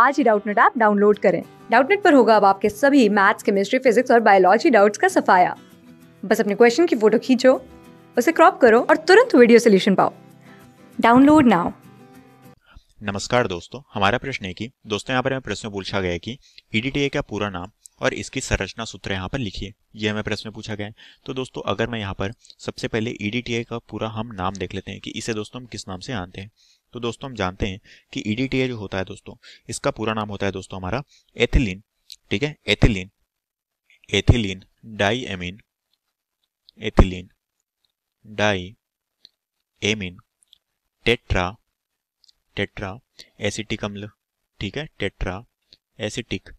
आज ही Doubtnut app download करें डाउटनेट पर होगा अब आपके सभी मैथ्स केमिस्ट्री फिजिक्स और बायोलॉजी डाउट्स का सफाया बस अपने क्वेश्चन की फोटो खींचो उसे क्रॉप करो और तुरंत वीडियो सोल्यूशन पाओ डाउनलोड नाउ नमस्कार दोस्तों हमारा प्रश्न है कि दोस्तों यहाँ पर हमें प्रश्न पूछा गया है कि ईडीटीए e का पूरा नाम और इसकी संरचना सूत्र यहाँ पर लिखिए ये हमें प्रश्न में पूछा गया है तो दोस्तों अगर मैं यहाँ पर सबसे पहले ईडीटीए e का पूरा हम नाम देख लेते हैं कि इसे दोस्तों हम किस नाम से जानते हैं तो दोस्तों हम जानते हैं कि ईडीटीए e जो होता है दोस्तों इसका पूरा नाम होता है दोस्तों हमारा एथिलीन ठीक है ethylene ethylene di amine ethylene di amine tetra tetra acetic अम्ल ठीक है टेट्रा एसिटिक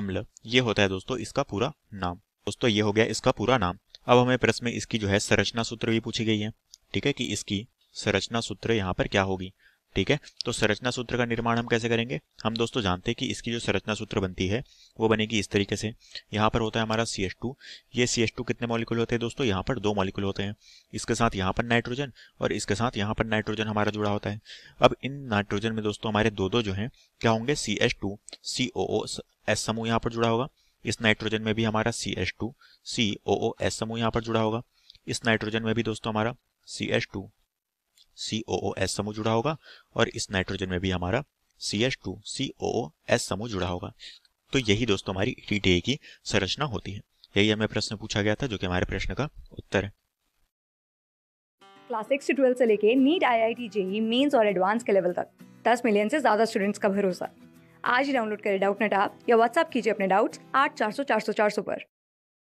अम्ल ये होता है दोस्तों इसका पूरा नाम दोस्तों ये हो गया इसका पूरा नाम अब हमें प्रश्न में इसकी जो है संरचना सूत्र भी पूछी गई है ठीक है कि इसकी संरचना सूत्र यहाँ पर क्या होगी ठीक है तो संरचना सूत्र का निर्माण हम कैसे करेंगे हम दोस्तों जानते हैं कि इसकी जो संरचना सूत्र बनती है वो बनेगी इस तरीके से यहाँ पर होता है हमारा सी एस टू ये सी एस टू कितने मॉलिक्यूल होते हैं दोस्तों यहाँ पर दो मॉलिक्यूल होते हैं इसके साथ यहाँ पर नाइट्रोजन और इसके साथ यहाँ पर नाइट्रोजन हमारा जुड़ा होता है अब इन नाइट्रोजन में दोस्तों हमारे दो दो जो हैं क्या होंगे C S two C O O S समूह यहाँ पर जुड़ा होगा इस नाइट्रोजन में भी हमारा C S two C O O S समूह यहाँ पर जुड़ा होगा इस नाइट्रोजन में भी दोस्तों हमारा C S two C O O S समूह जुड़ा होगा और इस नाइट्रोजन में भी हमारा C H two C O O S समूह जुड़ा होगा तो यही दोस्तों हमारी ए की संरचना होती है यही हमें प्रश्न पूछा गया था जो कि हमारे प्रश्न का उत्तर है क्लास सिक्स से ट्वेल्थ से लेके NEET I I T JEE mains और एडवांस के लेवल तक दस मिलियन से ज्यादा स्टूडेंट्स का भरोसा आज ही डाउनलोड करें डाउट नेट आप या व्हाट्सअप कीजिए अपने डाउट्स आठ चार सौ चार सौ चार सौ पर